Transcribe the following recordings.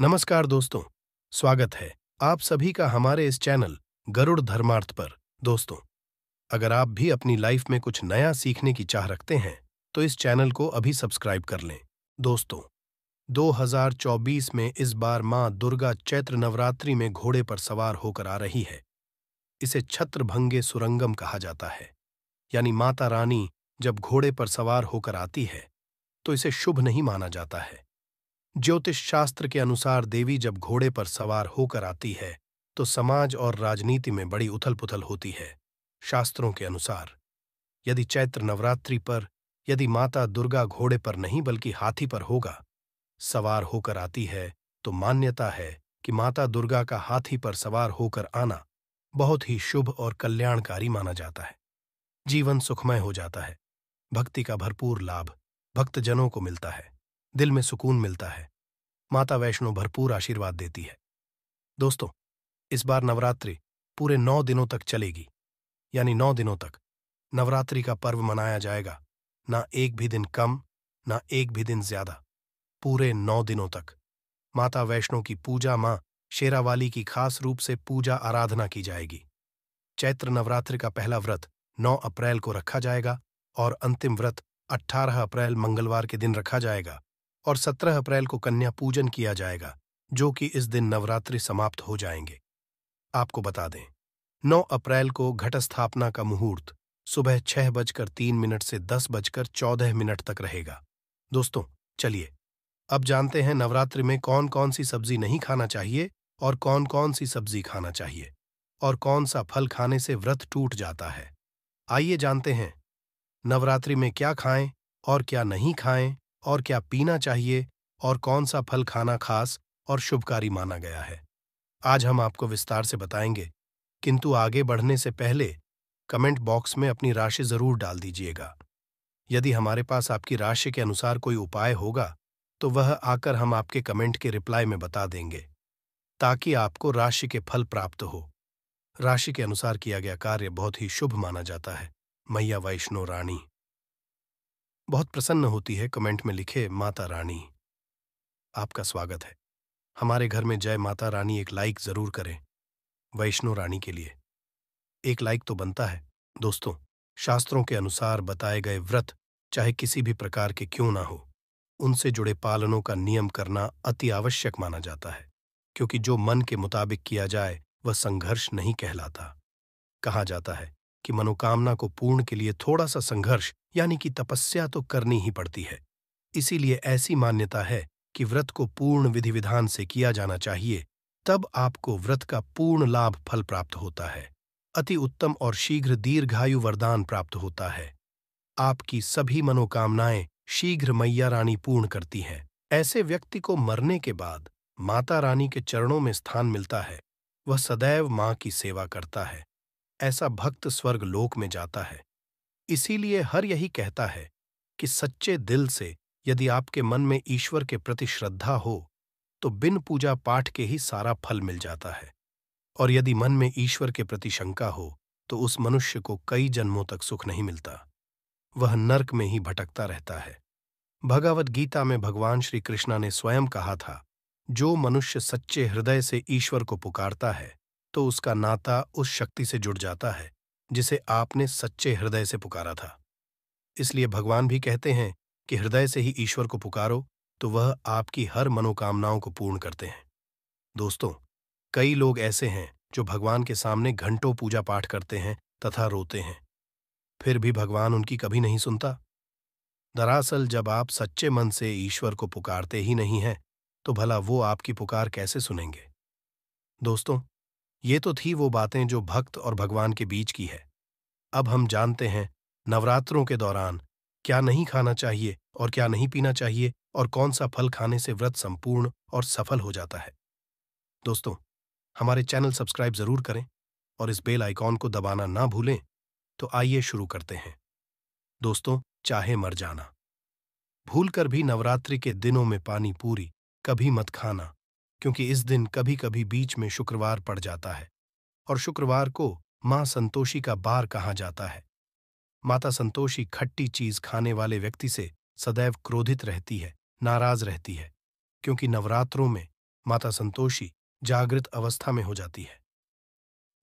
नमस्कार दोस्तों स्वागत है आप सभी का हमारे इस चैनल गरुड़ धर्मार्थ पर दोस्तों अगर आप भी अपनी लाइफ में कुछ नया सीखने की चाह रखते हैं तो इस चैनल को अभी सब्सक्राइब कर लें दोस्तों 2024 में इस बार मां दुर्गा चैत्र नवरात्रि में घोड़े पर सवार होकर आ रही है इसे छत्रभंगे सुरंगम कहा जाता है यानी माता रानी जब घोड़े पर सवार होकर आती है तो इसे शुभ नहीं माना जाता है ज्योतिष शास्त्र के अनुसार देवी जब घोड़े पर सवार होकर आती है तो समाज और राजनीति में बड़ी उथल पुथल होती है शास्त्रों के अनुसार यदि चैत्र नवरात्रि पर यदि माता दुर्गा घोड़े पर नहीं बल्कि हाथी पर होगा सवार होकर आती है तो मान्यता है कि माता दुर्गा का हाथी पर सवार होकर आना बहुत ही शुभ और कल्याणकारी माना जाता है जीवन सुखमय हो जाता है भक्ति का भरपूर लाभ भक्तजनों को मिलता है दिल में सुकून मिलता है माता वैष्णो भरपूर आशीर्वाद देती है दोस्तों इस बार नवरात्रि पूरे नौ दिनों तक चलेगी यानी नौ दिनों तक नवरात्रि का पर्व मनाया जाएगा ना एक भी दिन कम ना एक भी दिन ज्यादा पूरे नौ दिनों तक माता वैष्णो की पूजा माँ शेरावाली की खास रूप से पूजा आराधना की जाएगी चैत्र नवरात्रि का पहला व्रत 9 अप्रैल को रखा जाएगा और अंतिम व्रत 18 अप्रैल मंगलवार के दिन रखा जाएगा और 17 अप्रैल को कन्या पूजन किया जाएगा जो कि इस दिन नवरात्रि समाप्त हो जाएंगे आपको बता दें 9 अप्रैल को घट स्थापना का मुहूर्त सुबह छह बजकर तीन मिनट से दस बजकर चौदह मिनट तक रहेगा दोस्तों चलिए अब जानते हैं नवरात्रि में कौन कौन सी सब्जी नहीं खाना चाहिए और कौन कौन सी सब्जी खाना चाहिए और कौन सा फल खाने से व्रत टूट जाता है आइए जानते हैं नवरात्रि में क्या खाएं और क्या नहीं खाएं और क्या पीना चाहिए और कौन सा फल खाना खास और शुभकारी माना गया है आज हम आपको विस्तार से बताएंगे किंतु आगे बढ़ने से पहले कमेंट बॉक्स में अपनी राशि जरूर डाल दीजिएगा यदि हमारे पास आपकी राशि के अनुसार कोई उपाय होगा तो वह आकर हम आपके कमेंट के रिप्लाई में बता देंगे ताकि आपको राशि के फल प्राप्त हो राशि के अनुसार किया गया कार्य बहुत ही शुभ माना जाता है मैया वैष्णो रानी बहुत प्रसन्न होती है कमेंट में लिखे माता रानी आपका स्वागत है हमारे घर में जय माता रानी एक लाइक जरूर करें वैष्णो रानी के लिए एक लाइक तो बनता है दोस्तों शास्त्रों के अनुसार बताए गए व्रत चाहे किसी भी प्रकार के क्यों ना हो उनसे जुड़े पालनों का नियम करना अति आवश्यक माना जाता है क्योंकि जो मन के मुताबिक किया जाए वह संघर्ष नहीं कहलाता कहा जाता है कि मनोकामना को पूर्ण के लिए थोड़ा सा संघर्ष यानी कि तपस्या तो करनी ही पड़ती है इसीलिए ऐसी मान्यता है कि व्रत को पूर्ण विधि विधान से किया जाना चाहिए तब आपको व्रत का पूर्ण लाभ फल प्राप्त होता है अति उत्तम और शीघ्र दीर्घायु वरदान प्राप्त होता है आपकी सभी मनोकामनाएं शीघ्र मैया रानी पूर्ण करती हैं ऐसे व्यक्ति को मरने के बाद माता रानी के चरणों में स्थान मिलता है वह सदैव मां की सेवा करता है ऐसा भक्त स्वर्ग लोक में जाता है इसीलिए हर यही कहता है कि सच्चे दिल से यदि आपके मन में ईश्वर के प्रति श्रद्धा हो तो बिन पूजा पाठ के ही सारा फल मिल जाता है और यदि मन में ईश्वर के प्रति शंका हो तो उस मनुष्य को कई जन्मों तक सुख नहीं मिलता वह नर्क में ही भटकता रहता है भगवत गीता में भगवान श्री कृष्णा ने स्वयं कहा था जो मनुष्य सच्चे हृदय से ईश्वर को पुकारता है तो उसका नाता उस शक्ति से जुड़ जाता है जिसे आपने सच्चे हृदय से पुकारा था इसलिए भगवान भी कहते हैं कि हृदय से ही ईश्वर को पुकारो तो वह आपकी हर मनोकामनाओं को पूर्ण करते हैं दोस्तों कई लोग ऐसे हैं जो भगवान के सामने घंटों पूजा पाठ करते हैं तथा रोते हैं फिर भी भगवान उनकी कभी नहीं सुनता दरअसल जब आप सच्चे मन से ईश्वर को पुकारते ही नहीं हैं तो भला वो आपकी पुकार कैसे सुनेंगे दोस्तों ये तो थी वो बातें जो भक्त और भगवान के बीच की है अब हम जानते हैं नवरात्रों के दौरान क्या नहीं खाना चाहिए और क्या नहीं पीना चाहिए और कौन सा फल खाने से व्रत संपूर्ण और सफल हो जाता है दोस्तों हमारे चैनल सब्सक्राइब जरूर करें और इस बेल आइकॉन को दबाना ना भूलें तो आइए शुरू करते हैं दोस्तों चाहे मर जाना भूलकर भी नवरात्रि के दिनों में पानी पूरी कभी मत खाना क्योंकि इस दिन कभी कभी बीच में शुक्रवार पड़ जाता है और शुक्रवार को मां संतोषी का बार कहा जाता है माता संतोषी खट्टी चीज खाने वाले व्यक्ति से सदैव क्रोधित रहती है नाराज रहती है क्योंकि नवरात्रों में माता संतोषी जागृत अवस्था में हो जाती है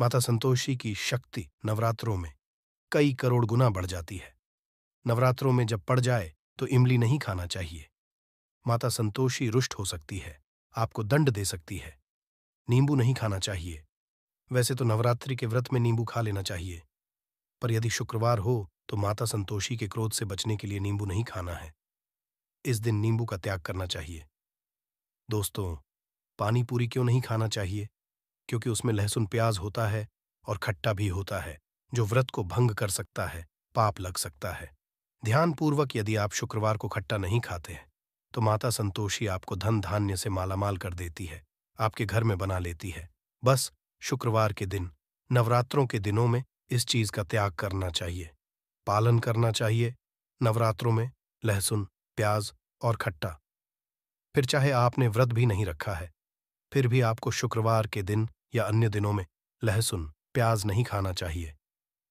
माता संतोषी की शक्ति नवरात्रों में कई करोड़ गुना बढ़ जाती है नवरात्रों में जब पड़ जाए तो इमली नहीं खाना चाहिए माता संतोषी रुष्ट हो सकती है आपको दंड दे सकती है नींबू नहीं खाना चाहिए वैसे तो नवरात्रि के व्रत में नींबू खा लेना चाहिए पर यदि शुक्रवार हो तो माता संतोषी के क्रोध से बचने के लिए नींबू नहीं खाना है इस दिन नींबू का त्याग करना चाहिए दोस्तों पानी पूरी क्यों नहीं खाना चाहिए क्योंकि उसमें लहसुन प्याज होता है और खट्टा भी होता है जो व्रत को भंग कर सकता है पाप लग सकता है ध्यानपूर्वक यदि आप शुक्रवार को खट्टा नहीं खाते हैं तो माता संतोषी आपको धन धान्य से मालामाल कर देती है आपके घर में बना लेती है बस शुक्रवार के दिन नवरात्रों के दिनों में इस चीज का त्याग करना चाहिए पालन करना चाहिए नवरात्रों में लहसुन प्याज और खट्टा फिर चाहे आपने व्रत भी नहीं रखा है फिर भी आपको शुक्रवार के दिन या अन्य दिनों में लहसुन प्याज नहीं खाना चाहिए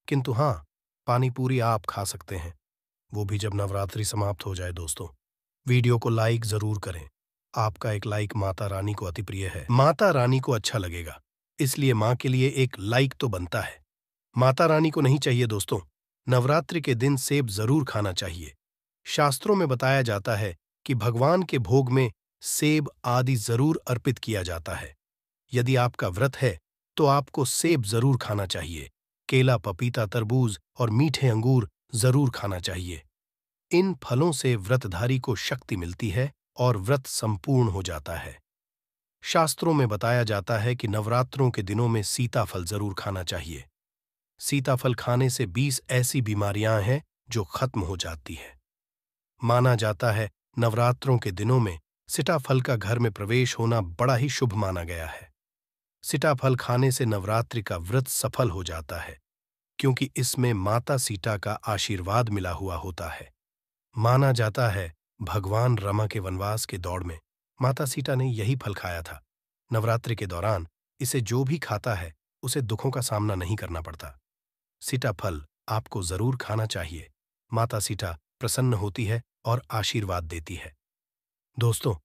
किंतु हाँ पानी पूरी आप खा सकते हैं वो भी जब नवरात्रि समाप्त हो जाए दोस्तों वीडियो को लाइक जरूर करें आपका एक लाइक माता रानी को अति प्रिय है माता रानी को अच्छा लगेगा इसलिए माँ के लिए एक लाइक तो बनता है माता रानी को नहीं चाहिए दोस्तों नवरात्रि के दिन सेब जरूर खाना चाहिए शास्त्रों में बताया जाता है कि भगवान के भोग में सेब आदि जरूर अर्पित किया जाता है यदि आपका व्रत है तो आपको सेब जरूर खाना चाहिए केला पपीता तरबूज और मीठे अंगूर जरूर खाना चाहिए इन फलों से व्रतधारी को शक्ति मिलती है और व्रत संपूर्ण हो जाता है शास्त्रों में बताया जाता है कि नवरात्रों के दिनों में सीताफल जरूर खाना चाहिए सीताफल खाने से बीस ऐसी बीमारियां हैं जो खत्म हो जाती है माना जाता है नवरात्रों के दिनों में सिटाफल का घर में प्रवेश होना बड़ा ही शुभ माना गया है सिटाफल खाने से नवरात्रि का व्रत सफल हो जाता है क्योंकि इसमें माता सीता का आशीर्वाद मिला हुआ होता है माना जाता है भगवान रमा के वनवास के दौड़ में माता सीता ने यही फल खाया था नवरात्रि के दौरान इसे जो भी खाता है उसे दुखों का सामना नहीं करना पड़ता सीता फल आपको जरूर खाना चाहिए माता सीता प्रसन्न होती है और आशीर्वाद देती है दोस्तों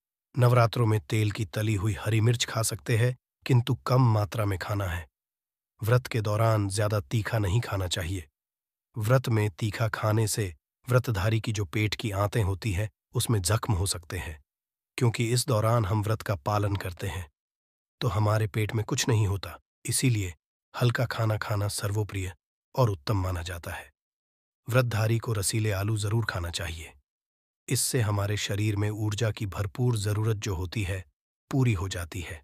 नवरात्रों में तेल की तली हुई हरी मिर्च खा सकते हैं किंतु कम मात्रा में खाना है व्रत के दौरान ज्यादा तीखा नहीं खाना चाहिए व्रत में तीखा खाने से व्रतधारी की जो पेट की आंतें होती हैं उसमें जख्म हो सकते हैं क्योंकि इस दौरान हम व्रत का पालन करते हैं तो हमारे पेट में कुछ नहीं होता इसीलिए हल्का खाना खाना सर्वोप्रिय और उत्तम माना जाता है व्रतधारी को रसीले आलू जरूर खाना चाहिए इससे हमारे शरीर में ऊर्जा की भरपूर जरूरत जो होती है पूरी हो जाती है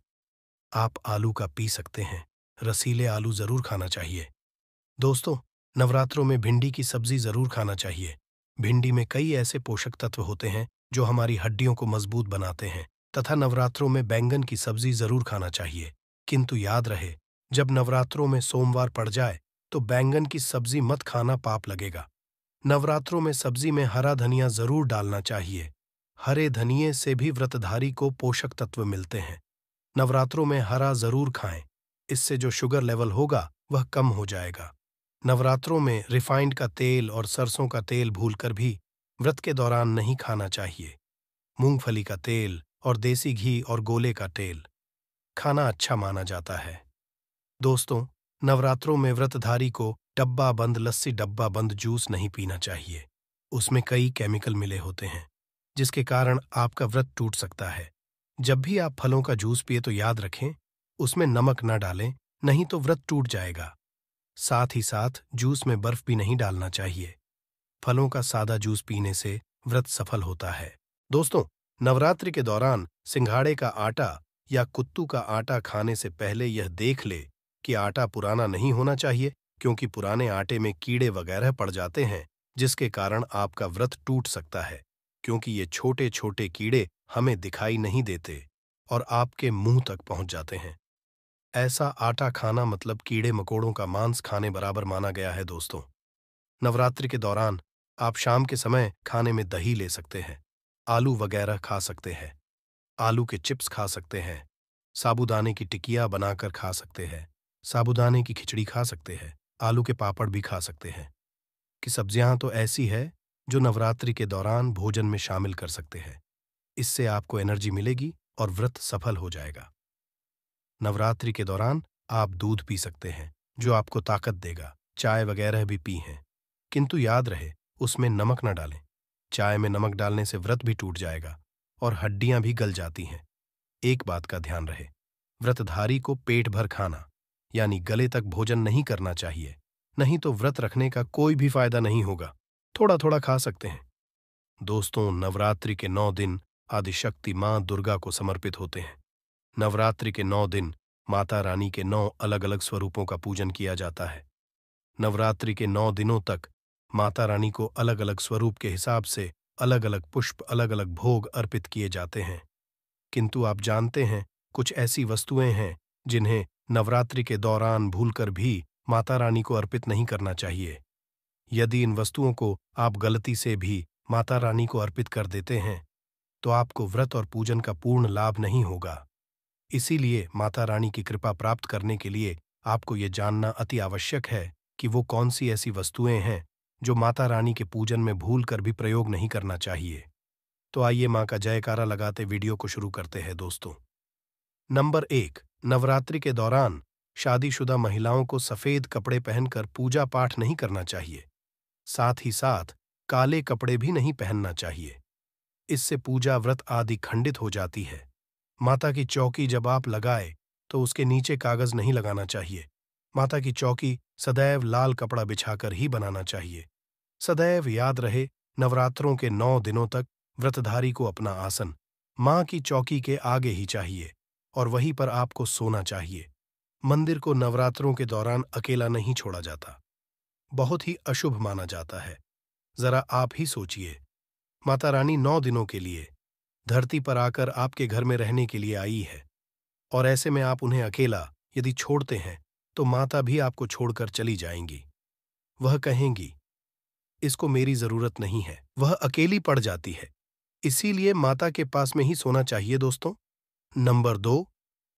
आप आलू का पी सकते हैं रसीले आलू जरूर खाना चाहिए दोस्तों नवरात्रों में भिंडी की सब्जी जरूर खाना चाहिए भिंडी में कई ऐसे पोषक तत्व होते हैं जो हमारी हड्डियों को मजबूत बनाते हैं तथा नवरात्रों में बैंगन की सब्जी जरूर खाना चाहिए किंतु याद रहे जब नवरात्रों में सोमवार पड़ जाए तो बैंगन की सब्जी मत खाना पाप लगेगा नवरात्रों में सब्जी में हरा धनिया जरूर डालना चाहिए हरे धनिए से भी व्रतधारी को पोषक तत्व मिलते हैं नवरात्रों में हरा जरूर खाएं इससे जो शुगर लेवल होगा वह कम हो जाएगा नवरात्रों में रिफाइंड का तेल और सरसों का तेल भूलकर भी व्रत के दौरान नहीं खाना चाहिए मूंगफली का तेल और देसी घी और गोले का तेल खाना अच्छा माना जाता है दोस्तों नवरात्रों में व्रतधारी को डब्बा बंद लस्सी डब्बा बंद जूस नहीं पीना चाहिए उसमें कई केमिकल मिले होते हैं जिसके कारण आपका व्रत टूट सकता है जब भी आप फलों का जूस पिए तो याद रखें उसमें नमक न डालें नहीं तो व्रत टूट जाएगा साथ ही साथ जूस में बर्फ भी नहीं डालना चाहिए फलों का सादा जूस पीने से व्रत सफल होता है दोस्तों नवरात्रि के दौरान सिंघाड़े का आटा या कुत्तू का आटा खाने से पहले यह देख ले कि आटा पुराना नहीं होना चाहिए क्योंकि पुराने आटे में कीड़े वगैरह पड़ जाते हैं जिसके कारण आपका व्रत टूट सकता है क्योंकि ये छोटे छोटे कीड़े हमें दिखाई नहीं देते और आपके मुंह तक पहुंच जाते हैं ऐसा आटा खाना मतलब कीड़े मकोड़ों का मांस खाने बराबर माना गया है दोस्तों नवरात्रि के दौरान आप शाम के समय खाने में दही ले सकते हैं आलू वगैरह खा सकते हैं आलू के चिप्स खा सकते हैं साबुदाने की टिकिया बनाकर खा सकते हैं साबुदाने की खिचड़ी खा सकते हैं आलू के पापड़ भी खा सकते हैं कि सब्जियां तो ऐसी है जो नवरात्रि के दौरान भोजन में शामिल कर सकते हैं इससे आपको एनर्जी मिलेगी और व्रत सफल हो जाएगा नवरात्रि के दौरान आप दूध पी सकते हैं जो आपको ताकत देगा चाय वगैरह भी पी हैं किंतु याद रहे उसमें नमक न डालें चाय में नमक डालने से व्रत भी टूट जाएगा और हड्डियां भी गल जाती हैं एक बात का ध्यान रहे व्रतधारी को पेट भर खाना यानी गले तक भोजन नहीं करना चाहिए नहीं तो व्रत रखने का कोई भी फायदा नहीं होगा थोड़ा थोड़ा खा सकते हैं दोस्तों नवरात्रि के नौ दिन आदिशक्ति मां दुर्गा को समर्पित होते हैं नवरात्रि के नौ दिन माता रानी के नौ अलग अलग स्वरूपों का पूजन किया जाता है नवरात्रि के नौ दिनों तक माता रानी को अलग अलग स्वरूप के हिसाब से अलग अलग पुष्प अलग अलग भोग अर्पित किए जाते हैं किंतु आप जानते हैं कुछ ऐसी वस्तुएं हैं जिन्हें नवरात्रि के दौरान भूलकर भी माता रानी को अर्पित नहीं करना चाहिए यदि इन वस्तुओं को आप गलती से भी माता रानी को अर्पित कर देते हैं तो आपको व्रत और पूजन का पूर्ण लाभ नहीं होगा इसीलिए माता रानी की कृपा प्राप्त करने के लिए आपको ये जानना अति आवश्यक है कि वो कौन सी ऐसी वस्तुएं हैं जो माता रानी के पूजन में भूल कर भी प्रयोग नहीं करना चाहिए तो आइए माँ का जयकारा लगाते वीडियो को शुरू करते हैं दोस्तों नंबर एक नवरात्रि के दौरान शादीशुदा महिलाओं को सफेद कपड़े पहनकर पूजा पाठ नहीं करना चाहिए साथ ही साथ काले कपड़े भी नहीं पहनना चाहिए इससे पूजा व्रत आदि खंडित हो जाती है माता की चौकी जब आप लगाए तो उसके नीचे कागज नहीं लगाना चाहिए माता की चौकी सदैव लाल कपड़ा बिछाकर ही बनाना चाहिए सदैव याद रहे नवरात्रों के नौ दिनों तक व्रतधारी को अपना आसन माँ की चौकी के आगे ही चाहिए और वहीं पर आपको सोना चाहिए मंदिर को नवरात्रों के दौरान अकेला नहीं छोड़ा जाता बहुत ही अशुभ माना जाता है जरा आप ही सोचिए माता रानी नौ दिनों के लिए धरती पर आकर आपके घर में रहने के लिए आई है और ऐसे में आप उन्हें अकेला यदि छोड़ते हैं तो माता भी आपको छोड़कर चली जाएंगी वह कहेंगी इसको मेरी जरूरत नहीं है वह अकेली पड़ जाती है इसीलिए माता के पास में ही सोना चाहिए दोस्तों नंबर दो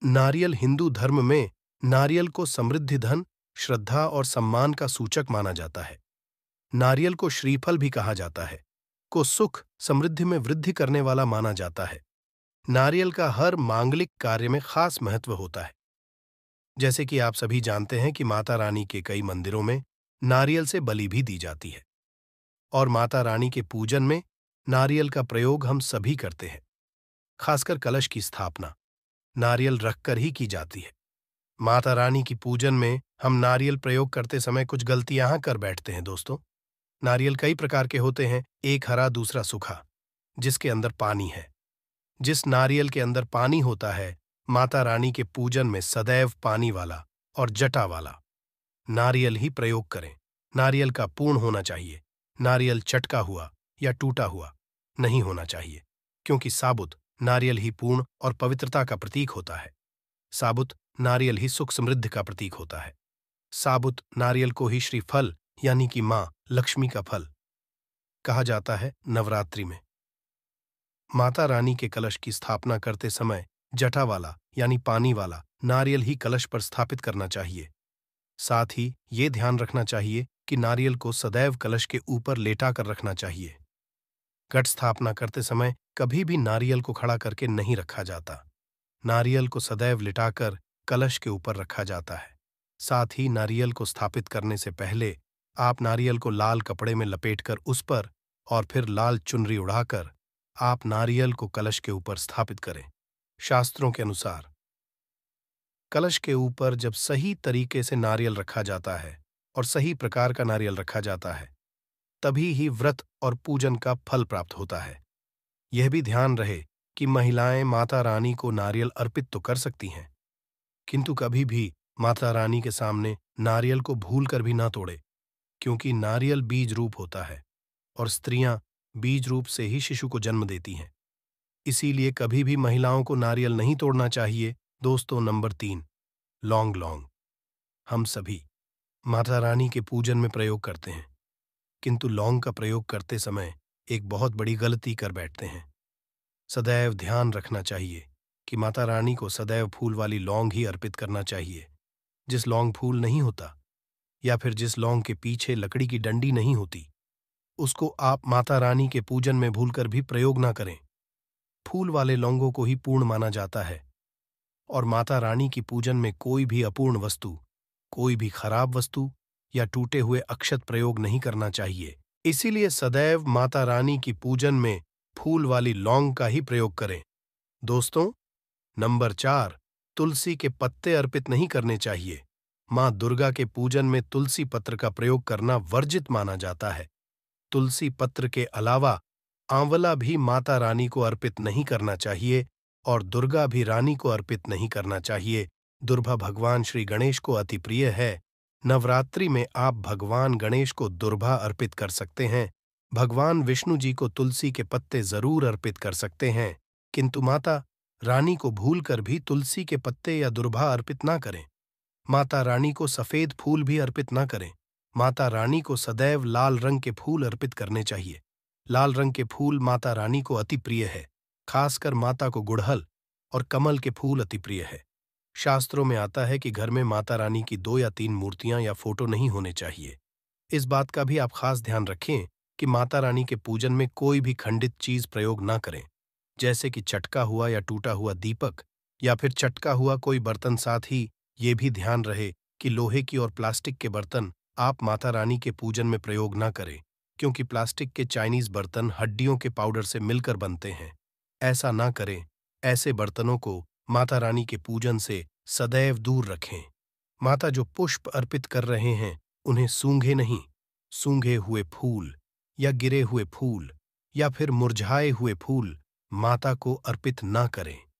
नारियल हिंदू धर्म में नारियल को समृद्धि धन श्रद्धा और सम्मान का सूचक माना जाता है नारियल को श्रीफल भी कहा जाता है को सुख समृद्धि में वृद्धि करने वाला माना जाता है नारियल का हर मांगलिक कार्य में खास महत्व होता है जैसे कि आप सभी जानते हैं कि माता रानी के कई मंदिरों में नारियल से बलि भी दी जाती है और माता रानी के पूजन में नारियल का प्रयोग हम सभी करते हैं खासकर कलश की स्थापना नारियल रखकर ही की जाती है माता रानी की पूजन में हम नारियल प्रयोग करते समय कुछ गलतियां कर बैठते हैं दोस्तों नारियल कई प्रकार के होते हैं एक हरा दूसरा सूखा जिसके अंदर पानी है जिस नारियल के अंदर पानी होता है माता रानी के पूजन में सदैव पानी वाला और जटा वाला नारियल ही प्रयोग करें नारियल का पूर्ण होना चाहिए नारियल चटका हुआ या टूटा हुआ नहीं होना चाहिए क्योंकि साबुत नारियल ही पूर्ण और पवित्रता का प्रतीक होता है साबुत नारियल ही सुख समृद्धि का प्रतीक होता है साबुत नारियल को ही श्रीफल यानी कि मां लक्ष्मी का फल कहा जाता है नवरात्रि में माता रानी के कलश की स्थापना करते समय जटा वाला यानी पानी वाला नारियल ही कलश पर स्थापित करना चाहिए साथ ही ये ध्यान रखना चाहिए कि नारियल को सदैव कलश के ऊपर लेटा कर रखना चाहिए घट स्थापना करते समय कभी भी नारियल को खड़ा करके नहीं रखा जाता नारियल को सदैव लिटाकर कलश के ऊपर रखा जाता है साथ ही नारियल को स्थापित करने से पहले आप नारियल को लाल कपड़े में लपेटकर उस पर और फिर लाल चुनरी उड़ाकर आप नारियल को कलश के ऊपर स्थापित करें शास्त्रों के अनुसार कलश के ऊपर जब सही तरीके से नारियल रखा जाता है और सही प्रकार का नारियल रखा जाता है तभी ही व्रत और पूजन का फल प्राप्त होता है यह भी ध्यान रहे कि महिलाएं माता रानी को नारियल अर्पित तो कर सकती हैं किंतु कभी भी माता रानी के सामने नारियल को भूल कर भी ना तोड़े क्योंकि नारियल बीज रूप होता है और स्त्रियां बीज रूप से ही शिशु को जन्म देती हैं इसीलिए कभी भी महिलाओं को नारियल नहीं तोड़ना चाहिए दोस्तों नंबर तीन लॉन्ग लॉन्ग हम सभी माता रानी के पूजन में प्रयोग करते हैं किंतु लौंग का प्रयोग करते समय एक बहुत बड़ी गलती कर बैठते हैं सदैव ध्यान रखना चाहिए कि माता रानी को सदैव फूल वाली लौंग ही अर्पित करना चाहिए जिस लौंग फूल नहीं होता या फिर जिस लौंग के पीछे लकड़ी की डंडी नहीं होती उसको आप माता रानी के पूजन में भूलकर भी प्रयोग ना करें फूल वाले लौंगों को ही पूर्ण माना जाता है और माता रानी की पूजन में कोई भी अपूर्ण वस्तु कोई भी खराब वस्तु या टूटे हुए अक्षत प्रयोग नहीं करना चाहिए इसीलिए सदैव माता रानी की पूजन में फूल वाली लौंग का ही प्रयोग करें दोस्तों नंबर चार तुलसी के पत्ते अर्पित नहीं करने चाहिए मां दुर्गा के पूजन में तुलसी पत्र का प्रयोग करना वर्जित माना जाता है तुलसी पत्र के अलावा आंवला भी माता रानी को अर्पित नहीं करना चाहिए और दुर्गा भी रानी को अर्पित नहीं करना चाहिए दुर्भा भगवान श्री गणेश को अति प्रिय है नवरात्रि में आप भगवान गणेश को दुर्भा अर्पित कर सकते हैं भगवान विष्णु जी को तुलसी के पत्ते जरूर अर्पित कर सकते हैं किंतु माता रानी को भूलकर भी तुलसी के पत्ते या दुर्भा अर्पित ना करें माता रानी को सफेद फूल भी अर्पित न करें माता रानी को सदैव लाल रंग के फूल अर्पित करने चाहिए लाल रंग के फूल माता रानी को अति प्रिय है खासकर माता को गुड़हल और कमल के फूल अति प्रिय है शास्त्रों में आता है कि घर में माता रानी की दो या तीन मूर्तियां या फोटो नहीं होने चाहिए इस बात का भी आप खास ध्यान रखें कि माता रानी के पूजन में कोई भी खंडित चीज प्रयोग ना करें जैसे कि चटका हुआ या टूटा हुआ दीपक या फिर चटका हुआ कोई बर्तन साथ ही ये भी ध्यान रहे कि लोहे की और प्लास्टिक के बर्तन आप माता रानी के पूजन में प्रयोग न करें क्योंकि प्लास्टिक के चाइनीज बर्तन हड्डियों के पाउडर से मिलकर बनते हैं ऐसा ना करें ऐसे बर्तनों को माता रानी के पूजन से सदैव दूर रखें माता जो पुष्प अर्पित कर रहे हैं उन्हें सूंघे नहीं सूंघे हुए फूल या गिरे हुए फूल या फिर मुरझाए हुए फूल माता को अर्पित ना करें